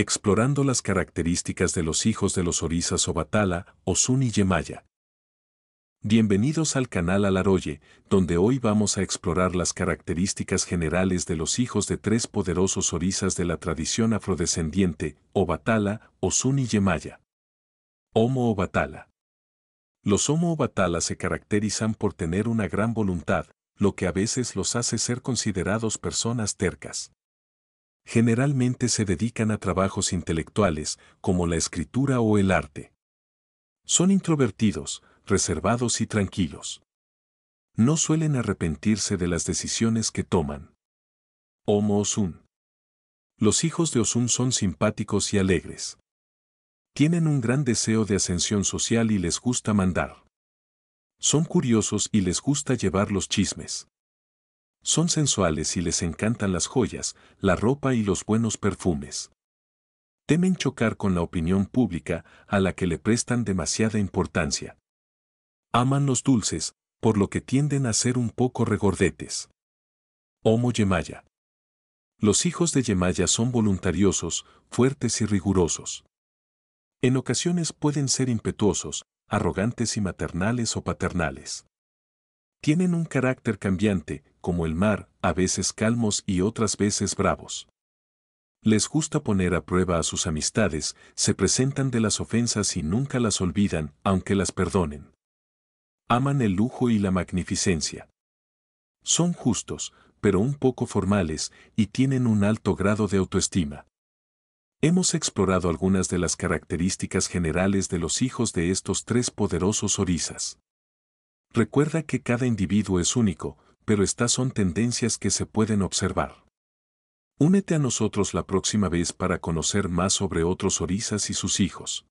explorando las características de los hijos de los orisas Obatala, Osun y Yemaya. Bienvenidos al canal Alaroye, donde hoy vamos a explorar las características generales de los hijos de tres poderosos orisas de la tradición afrodescendiente, Obatala, Osun y Yemaya. Homo Obatala. Los Homo Obatala se caracterizan por tener una gran voluntad, lo que a veces los hace ser considerados personas tercas generalmente se dedican a trabajos intelectuales como la escritura o el arte. Son introvertidos, reservados y tranquilos. No suelen arrepentirse de las decisiones que toman. Homo Osun. Los hijos de Osun son simpáticos y alegres. Tienen un gran deseo de ascensión social y les gusta mandar. Son curiosos y les gusta llevar los chismes. Son sensuales y les encantan las joyas, la ropa y los buenos perfumes. Temen chocar con la opinión pública a la que le prestan demasiada importancia. Aman los dulces, por lo que tienden a ser un poco regordetes. Homo Yemaya. Los hijos de Yemaya son voluntariosos, fuertes y rigurosos. En ocasiones pueden ser impetuosos, arrogantes y maternales o paternales. Tienen un carácter cambiante, como el mar, a veces calmos y otras veces bravos. Les gusta poner a prueba a sus amistades, se presentan de las ofensas y nunca las olvidan, aunque las perdonen. Aman el lujo y la magnificencia. Son justos, pero un poco formales, y tienen un alto grado de autoestima. Hemos explorado algunas de las características generales de los hijos de estos tres poderosos orisas. Recuerda que cada individuo es único, pero estas son tendencias que se pueden observar. Únete a nosotros la próxima vez para conocer más sobre otros orisas y sus hijos.